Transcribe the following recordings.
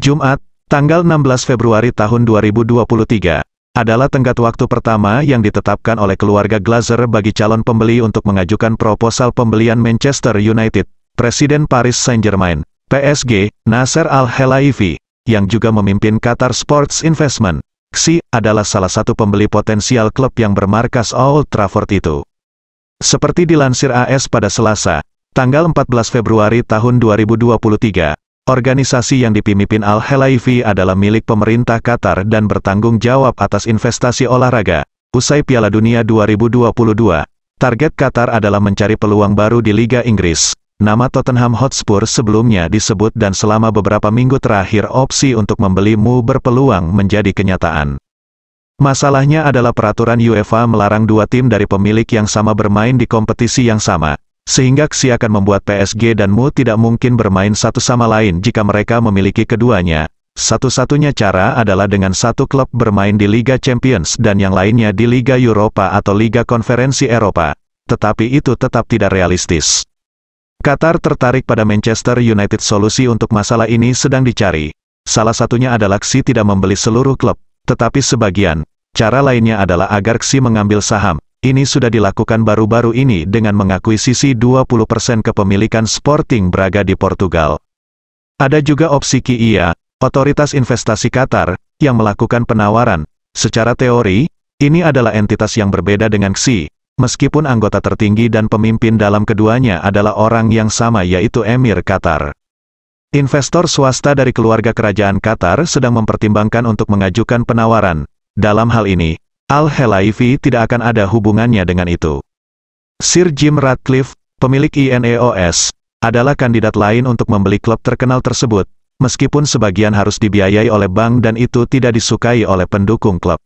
Jumat, tanggal 16 Februari tahun 2023, adalah tenggat waktu pertama yang ditetapkan oleh keluarga Glazer bagi calon pembeli untuk mengajukan proposal pembelian Manchester United, Presiden Paris Saint-Germain, PSG, Nasser Al-Helaifi, yang juga memimpin Qatar Sports Investment, XI, adalah salah satu pembeli potensial klub yang bermarkas Old Trafford itu. Seperti dilansir AS pada Selasa, tanggal 14 Februari tahun 2023, Organisasi yang dipimpin Al-Helaifi adalah milik pemerintah Qatar dan bertanggung jawab atas investasi olahraga. Usai Piala Dunia 2022, target Qatar adalah mencari peluang baru di Liga Inggris. Nama Tottenham Hotspur sebelumnya disebut dan selama beberapa minggu terakhir opsi untuk membeli Mu berpeluang menjadi kenyataan. Masalahnya adalah peraturan UEFA melarang dua tim dari pemilik yang sama bermain di kompetisi yang sama sehingga Xi akan membuat PSG dan Mu tidak mungkin bermain satu sama lain jika mereka memiliki keduanya. Satu-satunya cara adalah dengan satu klub bermain di Liga Champions dan yang lainnya di Liga Eropa atau Liga Konferensi Eropa. Tetapi itu tetap tidak realistis. Qatar tertarik pada Manchester United solusi untuk masalah ini sedang dicari. Salah satunya adalah Xi tidak membeli seluruh klub, tetapi sebagian. Cara lainnya adalah agar Xi mengambil saham, ini sudah dilakukan baru-baru ini dengan mengakuisisi 20% kepemilikan Sporting Braga di Portugal. Ada juga opsi KIA, Otoritas Investasi Qatar, yang melakukan penawaran. Secara teori, ini adalah entitas yang berbeda dengan XI, meskipun anggota tertinggi dan pemimpin dalam keduanya adalah orang yang sama yaitu Emir Qatar. Investor swasta dari keluarga kerajaan Qatar sedang mempertimbangkan untuk mengajukan penawaran. Dalam hal ini, Al-Helaifi tidak akan ada hubungannya dengan itu. Sir Jim Ratcliffe, pemilik INEOS, adalah kandidat lain untuk membeli klub terkenal tersebut, meskipun sebagian harus dibiayai oleh bank dan itu tidak disukai oleh pendukung klub.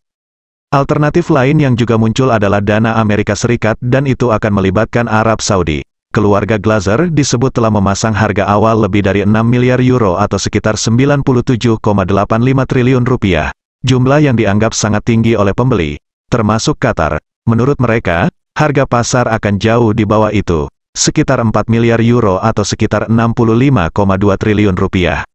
Alternatif lain yang juga muncul adalah dana Amerika Serikat dan itu akan melibatkan Arab Saudi. Keluarga Glazer disebut telah memasang harga awal lebih dari 6 miliar euro atau sekitar 97,85 triliun rupiah jumlah yang dianggap sangat tinggi oleh pembeli, termasuk Qatar. Menurut mereka, harga pasar akan jauh di bawah itu, sekitar 4 miliar euro atau sekitar 65,2 triliun rupiah.